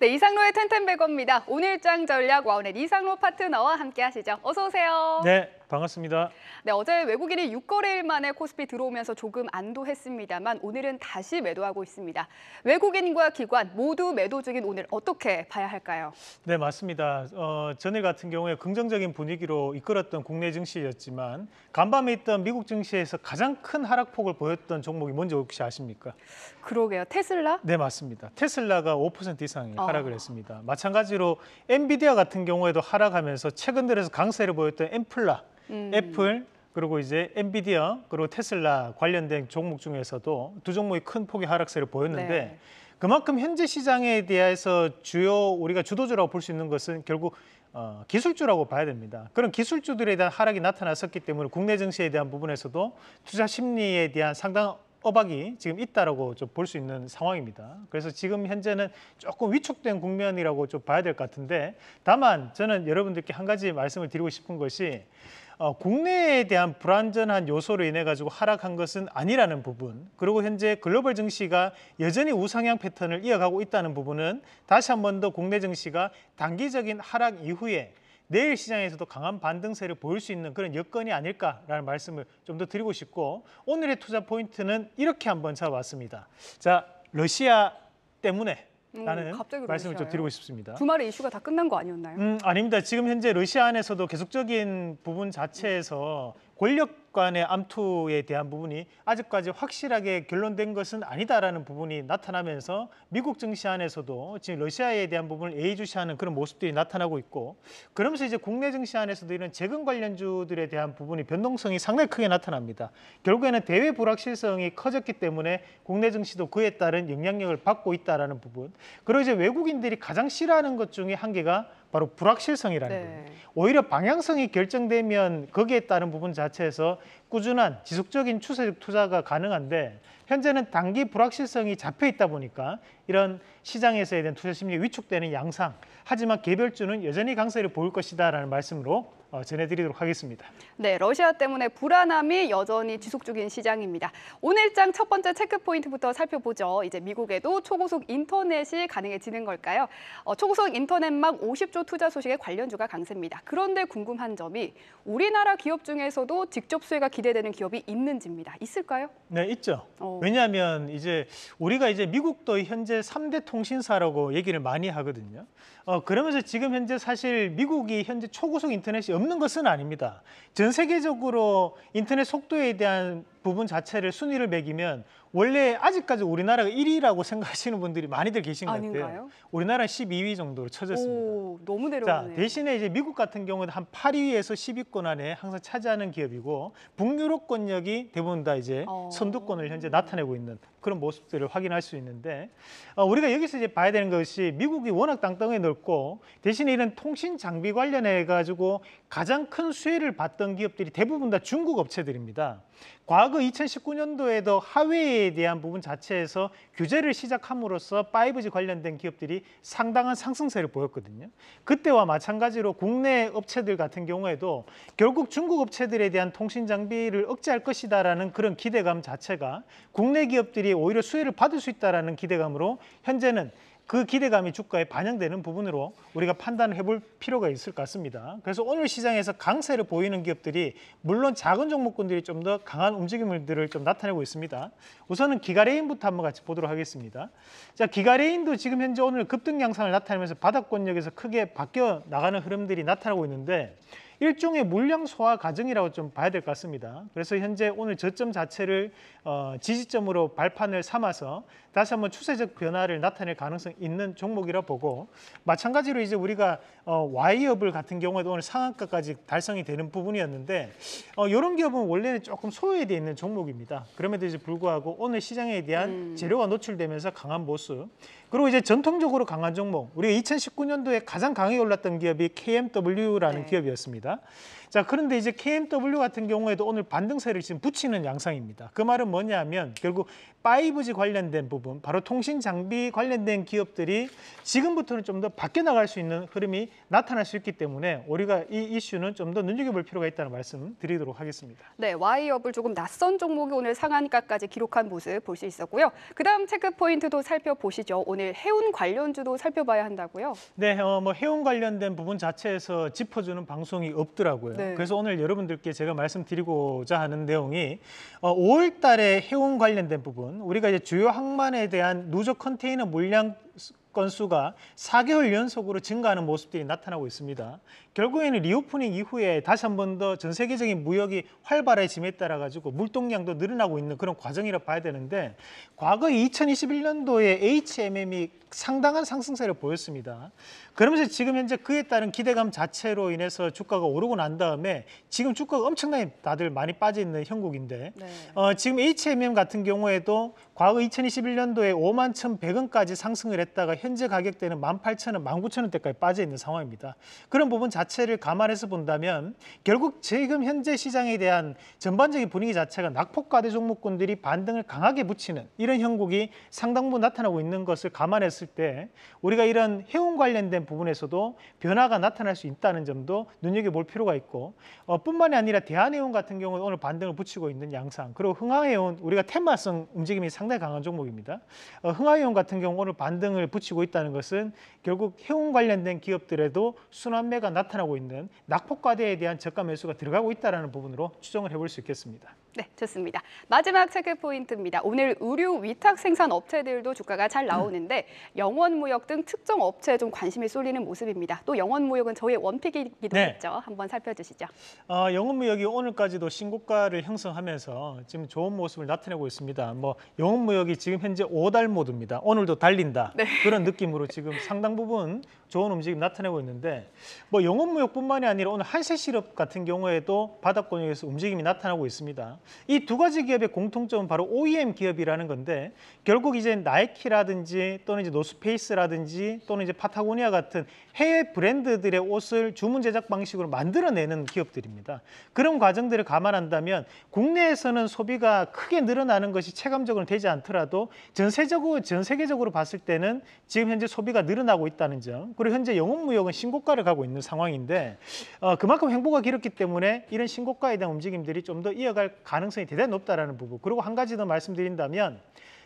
네, 이상로의 텐텐백어입니다. 오늘장 전략 와우의 이상로 파트너와 함께 하시죠. 어서 오세요. 네, 반갑습니다. 네, 어제 외국인이 6거래일 만에 코스피 들어오면서 조금 안도했습니다만 오늘은 다시 매도하고 있습니다. 외국인과 기관 모두 매도 중인 오늘 어떻게 봐야 할까요? 네, 맞습니다. 어, 전일 같은 경우에 긍정적인 분위기로 이끌었던 국내 증시였지만 간밤에 있던 미국 증시에서 가장 큰 하락폭을 보였던 종목이 뭔지 혹시 아십니까? 그러게요. 테슬라? 네, 맞습니다. 테슬라가 5% 이상 어. 하락을 했습니다. 마찬가지로 엔비디아 같은 경우에도 하락하면서 최근 들에서 강세를 보였던 엠플라 음. 애플 그리고 이제 엔비디아 그리고 테슬라 관련된 종목 중에서도 두 종목이 큰 폭의 하락세를 보였는데 네. 그만큼 현재 시장에 대해서 주요 우리가 주도주라고 볼 수 있는 것은 결국 어, 기술주라고 봐야 됩니다. 그런 기술주들에 대한 하락이 나타났었기 때문에 국내 증시에 대한 부분에서도 투자 심리에 대한 상당한 어박이 지금 있다라고 좀 볼 수 있는 상황입니다. 그래서 지금 현재는 조금 위축된 국면이라고 좀 봐야 될 것 같은데 다만 저는 여러분들께 한 가지 말씀을 드리고 싶은 것이 어, 국내에 대한 불안전한 요소로 인해 가지고 하락한 것은 아니라는 부분 그리고 현재 글로벌 증시가 여전히 우상향 패턴을 이어가고 있다는 부분은 다시 한 번 더 국내 증시가 단기적인 하락 이후에 내일 시장에서도 강한 반등세를 보일 수 있는 그런 여건이 아닐까라는 말씀을 좀 더 드리고 싶고 오늘의 투자 포인트는 이렇게 한번 잡아봤습니다. 자, 러시아 때문에 음, 라는 음, 말씀을 좀 드리고 싶습니다. 주말에 이슈가 다 끝난 거 아니었나요? 음, 아닙니다. 지금 현재 러시아 안에서도 계속적인 부분 자체에서 권력 간의 암투에 대한 부분이 아직까지 확실하게 결론된 것은 아니다라는 부분이 나타나면서 미국 증시 안에서도 지금 러시아에 대한 부분을 예의주시하는 그런 모습들이 나타나고 있고 그러면서 이제 국내 증시 안에서도 이런 재금 관련주들에 대한 부분이 변동성이 상당히 크게 나타납니다. 결국에는 대외 불확실성이 커졌기 때문에 국내 증시도 그에 따른 영향력을 받고 있다라는 부분. 그리고 이제 외국인들이 가장 싫어하는 것 중에 한 개가 바로 불확실성이라는 네. 거예요. 오히려 방향성이 결정되면 거기에 따른 부분 자체에서 꾸준한 지속적인 추세적 투자가 가능한데 현재는 단기 불확실성이 잡혀 있다 보니까 이런 시장에서에 대한 투자 심리 위축되는 양상 하지만 개별주는 여전히 강세를 보일 것이다 라는 말씀으로 어, 전해드리도록 하겠습니다. 네, 러시아 때문에 불안함이 여전히 지속 적인 시장입니다. 오늘 장 첫 번째 체크포인트부터 살펴보죠. 이제 미국에도 초고속 인터넷이 가능해지는 걸까요? 어, 초고속 인터넷망 50조 투자 소식에 관련주가 강세입니다. 그런데 궁금한 점이 우리나라 기업 중에서도 직접 수혜가 기 기대되는 기업이 있는지입니다. 있을까요? 네, 있죠. 어. 왜냐하면 이제 우리가 이제 미국도 현재 삼대 통신사라고 얘기를 많이 하거든요. 어, 그러면서 지금 현재 사실 미국이 현재 초고속 인터넷이 없는 것은 아닙니다. 전 세계적으로 인터넷 속도에 대한 부분 자체를 순위를 매기면 원래 아직까지 우리나라가 1위라고 생각하시는 분들이 많이들 계신 것 같아요. 우리나라 12위 정도로 쳐졌습니다. 오, 너무 내려가네요. 자, 대신에 이제 미국 같은 경우는 한 8위에서 10위권 안에 항상 차지하는 기업이고 북유럽권역이 대부분 다 이제 어. 선두권을 현재 나타내고 있는 그런 모습들을 확인할 수 있는데 어, 우리가 여기서 이제 봐야 되는 것이 미국이 워낙 땅덩이 넓고 대신에 이런 통신 장비 관련해 가지고 가장 큰 수혜를 받던 기업들이 대부분 다 중국 업체들입니다. 과거 2019년도에도 하웨이에 대한 부분 자체에서 규제를 시작함으로써 5G 관련된 기업들이 상당한 상승세를 보였거든요. 그때와 마찬가지로 국내 업체들 같은 경우에도 결국 중국 업체들에 대한 통신 장비를 억제할 것이다라는 그런 기대감 자체가 국내 기업들이 기업 오히려 수혜를 받을 수 있다는 기대감으로 현재는 그 기대감이 주가에 반영되는 부분으로 우리가 판단을 해볼 필요가 있을 것 같습니다. 그래서 오늘 시장에서 강세를 보이는 기업들이 물론 작은 종목군들이 좀 더 강한 움직임들을 좀 나타내고 있습니다. 우선은 기가레인부터 한번 같이 보도록 하겠습니다. 자, 기가레인도 지금 현재 오늘 급등 양상을 나타내면서 바닥권역에서 크게 바뀌어 나가는 흐름들이 나타나고 있는데 일종의 물량 소화 과정이라고 좀 봐야 될 것 같습니다. 그래서 현재 오늘 저점 자체를 어, 지지점으로 발판을 삼아서 다시 한번 추세적 변화를 나타낼 가능성 있는 종목이라 보고 마찬가지로 이제 우리가 어, 와이어블 같은 경우에도 오늘 상한가까지 달성이 되는 부분이었는데 어, 이런 기업은 원래는 조금 소외되어 있는 종목입니다. 그럼에도 이제 불구하고 오늘 시장에 대한 음. 재료가 노출되면서 강한 모습 그리고 이제 전통적으로 강한 종목 우리가 2019년도에 가장 강하게 올랐던 기업이 KMW라는 네. 기업이었습니다. 자, 그런데 이제 KMW 같은 경우에도 오늘 반등세를 지금 붙이는 양상입니다. 그 말은 뭐냐면 결국 5G 관련된 부분, 바로 통신 장비 관련된 기업들이 지금부터는 좀 더 밖에 나갈 수 있는 흐름이 나타날 수 있기 때문에 우리가 이 이슈는 좀 더 눈여겨볼 필요가 있다는 말씀 을 드리도록 하겠습니다. 네, 와이업을 조금 낯선 종목이 오늘 상한가까지 기록한 모습 볼 수 있었고요. 그다음 체크 포인트도 살펴보시죠. 오늘 해운 관련주도 살펴봐야 한다고요? 네, 어, 뭐 해운 관련된 부분 자체에서 짚어주는 방송이 없더라고요. 네. 그래서 오늘 여러분들께 제가 말씀드리고자 하는 내용이 5월 어, 달에 해운 관련된 부분, 우리가 이제 주요 항만에 대한 누적 컨테이너 물량 건수가 4개월 연속으로 증가하는 모습들이 나타나고 있습니다. 결국에는 리오프닝 이후에 다시 한번 더 전 세계적인 무역이 활발해짐에 따라 가지고 물동량도 늘어나고 있는 그런 과정이라 고 봐야 되는데 과거 2021년도에 HMM이 상당한 상승세를 보였습니다. 그러면서 지금 현재 그에 따른 기대감 자체로 인해서 주가가 오르고 난 다음에 지금 주가가 엄청나게 다들 많이 빠져 있는 형국인데 네. 어, 지금 HMM 같은 경우에도 과거 2021년도에 5만 1,100원까지 상승을 했다가 현재 가격대는 18,000원, 19,000원대까지 빠져 있는 상황입니다. 그런 부분 자체를 감안해서 본다면 결국 지금 현재 시장에 대한 전반적인 분위기 자체가 낙폭과대 종목군들이 반등을 강하게 붙이는 이런 형국이 상당 부분 나타나고 있는 것을 감안했을 때 우리가 이런 해운 관련된 부분에서도 변화가 나타날 수 있다는 점도 눈여겨볼 필요가 있고 어, 뿐만이 아니라 대한해운 같은 경우는 오늘 반등을 붙이고 있는 양상 그리고 흥화해운 우리가 테마성 움직임이 상당히 강한 종목입니다. 어, 흥화해운 같은 경우 오늘 반등을 붙이고 부딪히고 있다는 것은 결국 해운 관련된 기업들에도 순환매가 나타나고 있는 낙폭과대에 대한 저가 매수가 들어가고 있다는 부분으로 추정을 해볼 수 있겠습니다. 네, 좋습니다. 마지막 체크 포인트입니다. 오늘 의류 위탁 생산 업체들도 주가가 잘 나오는데 영원무역 등 특정 업체에 좀 관심이 쏠리는 모습입니다. 또 영원무역은 저의 원픽이기도 네. 했죠. 한번 살펴주시죠. 어, 영원무역이 오늘까지도 신고가를 형성하면서 지금 좋은 모습을 나타내고 있습니다. 뭐 영원무역이 지금 현재 5달 모드입니다. 오늘도 달린다. 네. 그런 느낌으로 지금 상당 부분 좋은 움직임 나타내고 있는데 뭐 영원무역뿐만이 아니라 오늘 한세시럽 같은 경우에도 바닥권역에서 움직임이 나타나고 있습니다. 이두 가지 기업의 공통점은 바로 OEM 기업이라는 건데 결국 이제 나이키라든지 또는 이제 노스페이스라든지 또는 이제 파타고니아 같은 해외 브랜드들의 옷을 주문 제작 방식으로 만들어내는 기업들입니다. 그런 과정들을 감안한다면 국내에서는 소비가 크게 늘어나는 것이 체감적으로 되지 않더라도 전세적으로 전 세계적으로 봤을 때는 지금 현재 소비가 늘어나고 있다는 점 그리고 현재 영업무역은 신고가를 가고 있는 상황인데 어, 그만큼 행보가 길었기 때문에 이런 신고가에 대한 움직임들이 좀 더 이어갈 가능성이 대단히 높다라는 부분. 그리고 한 가지 더 말씀드린다면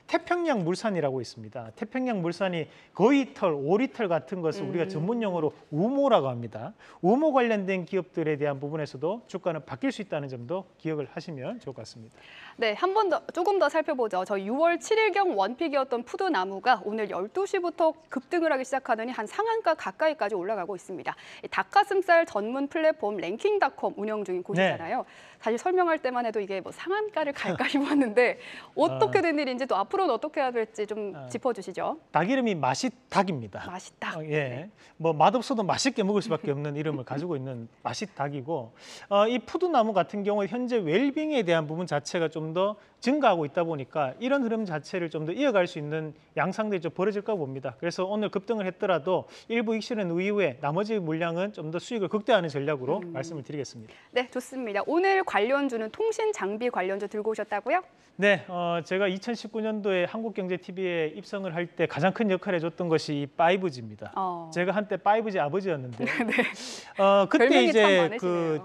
태평양 물산이라고 있습니다. 태평양 물산이 거위털, 오리털 같은 것을 음. 우리가 전문 용어로 우모라고 합니다. 우모 관련된 기업들에 대한 부분에서도 주가는 바뀔 수 있다는 점도 기억을 하시면 좋을 것 같습니다. 네, 한 번 더 조금 더 살펴보죠. 저 6월 7일경 원픽이었던 푸드나무가 오늘 12시부터 급등을 하기 시작하더니 한 상한가 가까이까지 올라가고 있습니다. 닭가슴살 전문 플랫폼 랭킹닷컴 운영 중인 곳이잖아요. 네. 사실 설명할 때만 해도 이게 뭐 상한가를 갈까 싶었는데 어떻게 아. 된 일인지 또 앞으로 앞으로는 어떻게 해야 될지 좀 아. 짚어주시죠. 닭 이름이 맛있닭입니다. 맛있닭. 어, 예, 네. 뭐 맛없어도 맛있게 먹을 수밖에 없는 이름을 가지고 있는 맛있닭이고 어, 이 푸드나무 같은 경우 현재 웰빙에 대한 부분 자체가 좀 더 증가하고 있다 보니까 이런 흐름 자체를 좀 더 이어갈 수 있는 양상들이 좀 벌어질까 봅니다. 그래서 오늘 급등을 했더라도 일부 익시은 이후에 나머지 물량은 좀 더 수익을 극대화하는 전략으로 음. 말씀을 드리겠습니다. 네, 좋습니다. 오늘 관련주는 통신 장비 관련주 들고 오셨다고요? 네, 어, 제가 2019년도 2003년도에 한국경제TV에 입성을 할 때 가장 큰 역할을 해줬던 것이 5G입니다. 어. 제가 한때 5G 아버지였는데 네. 어, 그때 이제 그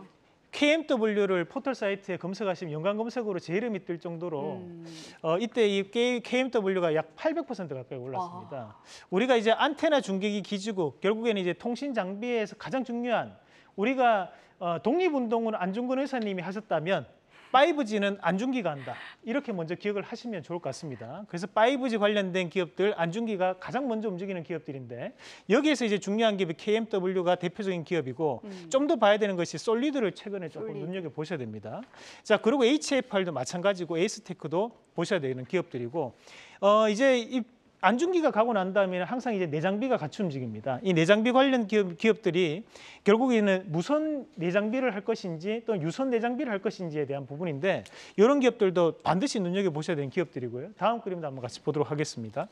KMW를 포털 사이트에 검색하시면 연관 검색으로 제 이름이 뜰 정도로 음. 어, 이때 이 KMW가 약 800% 가까이 올랐습니다. 와. 우리가 이제 안테나 중계기 기지국 결국에는 이제 통신 장비에서 가장 중요한 우리가 어, 독립운동은 안중근 의사님이 하셨다면 5G는 안중기가 한다. 이렇게 먼저 기억을 하시면 좋을 것 같습니다. 그래서 5G 관련된 기업들, 안중기가 가장 먼저 움직이는 기업들인데 여기에서 이제 중요한 기업이 KMW가 대표적인 기업이고 음. 좀더 봐야 되는 것이 솔리드를 최근에 조금 솔리드. 눈여겨보셔야 됩니다. 자, 그리고 HFR도 마찬가지고 에이스테크도 보셔야 되는 기업들이고 어, 이제 이 안중기가 가고 난 다음에는 항상 이제 내장비가 같이 움직입니다. 이 내장비 관련 기업, 들이 결국에는 무선 내장비를 할 것인지 또 유선 내장비를 할 것인지에 대한 부분인데 이런 기업들도 반드시 눈여겨보셔야 되는 기업들이고요. 다음 그림도 한번 같이 보도록 하겠습니다.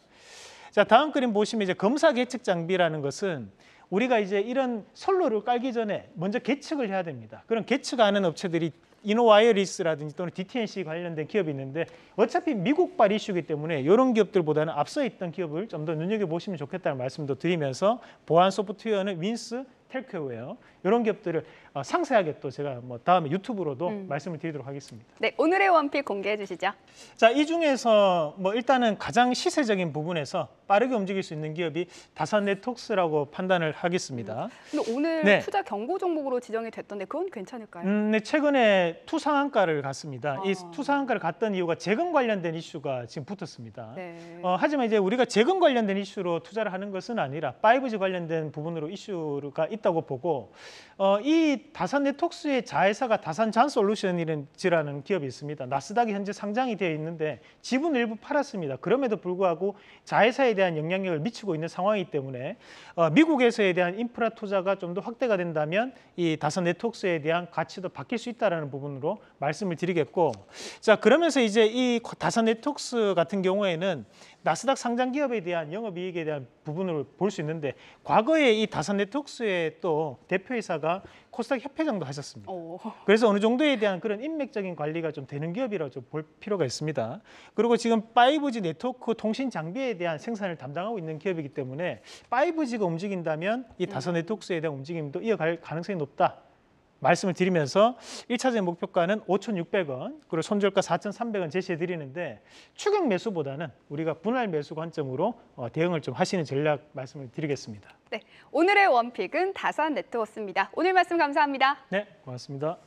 자, 다음 그림 보시면 이제 검사 계측 장비라는 것은 우리가 이제 이런 선로를 깔기 전에 먼저 계측을 해야 됩니다. 그런 계측 하는 업체들이 이노와이어리스라든지 또는 DTNC 관련된 기업이 있는데 어차피 미국발 이슈이기 때문에 이런 기업들보다는 앞서 있던 기업을 좀 더 눈여겨보시면 좋겠다는 말씀도 드리면서 보안 소프트웨어는 윈스, 텔크웨어 이런 기업들을 어, 상세하게 또 제가 뭐 다음에 유튜브로도 음. 말씀을 드리도록 하겠습니다. 네, 오늘의 원픽 공개해 주시죠. 자, 이 중에서 뭐 일단은 가장 시세적인 부분에서 빠르게 움직일 수 있는 기업이 다산네톡스라고 판단을 하겠습니다. 음. 근데 오늘 네. 투자 경고 종목으로 지정이 됐던데 그건 괜찮을까요? 음, 네, 최근에 투상한가를 갔습니다. 아. 이 투상한가를 갔던 이유가 재금 관련된 이슈가 지금 붙었습니다. 네. 어, 하지만 이제 우리가 재금 관련된 이슈로 투자를 하는 것은 아니라 5G 관련된 부분으로 이슈가 있다고 보고 어, 이 다산 네톡스의 자회사가 다산 잔솔루션이라는 기업이 있습니다. 나스닥이 현재 상장이 되어 있는데 지분 일부 팔았습니다. 그럼에도 불구하고 자회사에 대한 영향력을 미치고 있는 상황이기 때문에 어, 미국에서에 대한 인프라 투자가 좀 더 확대가 된다면 이 다산 네톡스에 대한 가치도 바뀔 수 있다는 부분으로 말씀을 드리겠고 자 그러면서 이제 이 다산 네톡스 같은 경우에는 나스닥 상장 기업에 대한 영업이익에 대한 부분을 볼 수 있는데 과거에 이 다산 네트웍스의 또 대표이사가 코스닥 협회장도 하셨습니다. 오. 그래서 어느 정도에 대한 그런 인맥적인 관리가 좀 되는 기업이라고 좀볼 필요가 있습니다. 그리고 지금 5G 네트워크 통신 장비에 대한 생산을 담당하고 있는 기업이기 때문에 5G가 움직인다면 이 다산 네트웍스에 음. 대한 움직임도 이어갈 가능성이 높다. 말씀을 드리면서 1차적인 목표가는 5,600원, 그리고 손절가 4,300원 제시해 드리는데 추격 매수보다는 우리가 분할 매수 관점으로 어, 대응을 좀 하시는 전략 말씀을 드리겠습니다. 네, 오늘의 원픽은 다산 네트워크입니다 오늘 말씀 감사합니다. 네, 고맙습니다.